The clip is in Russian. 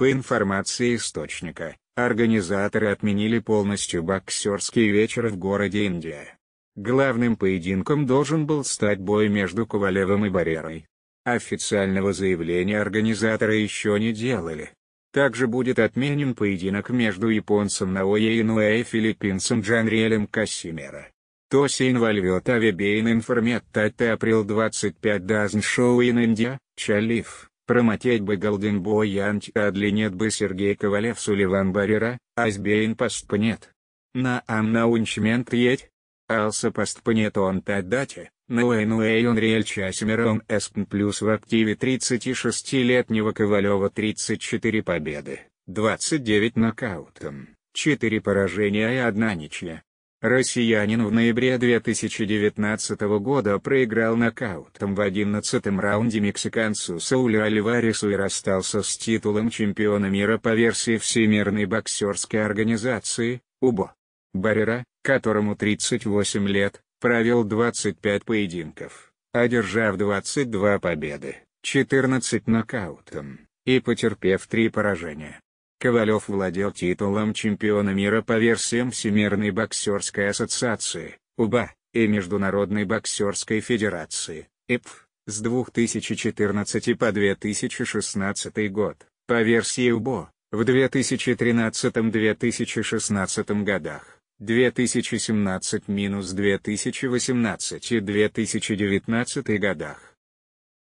По информации источника, организаторы отменили полностью боксерский вечер в городе Индия. Главным поединком должен был стать бой между Ковалевым и Барерой. Официального заявления организаторы еще не делали. Также будет отменен поединок между японцем Наоя Инуэ и филиппинцем Джанриэлем Кассимера. Тоси инвольвет авиабейн информет тате април 25 дазн шоу ин Индия, Чалиф промотеть бы Голден Бой а Адлинет бы Сергей Ковалев Суливан Барера, А Азбейн Пастпнет. На Анна Унчмент Еть. Алса Пастпнет он дате. Таддате, Нуэй он Рельча он Эспн плюс в активе 36-летнего Ковалева 34 победы, 29 нокаутом, 4 поражения и 1 ничья. Россиянин в ноябре 2019 года проиграл нокаутом в 11 раунде мексиканцу Саулю Альваресу и расстался с титулом чемпиона мира по версии Всемирной боксерской организации, УБО. Баррера, которому 38 лет, провел 25 поединков, одержав 22 победы, 14 нокаутом, и потерпев 3 поражения. Ковалев владел титулом чемпиона мира по версиям Всемирной боксерской ассоциации, УБА, и Международной боксерской федерации, ИПФ, с 2014 по 2016 год, по версии УБО, в 2013-2016 годах. 2017-2018 и 2019 годах.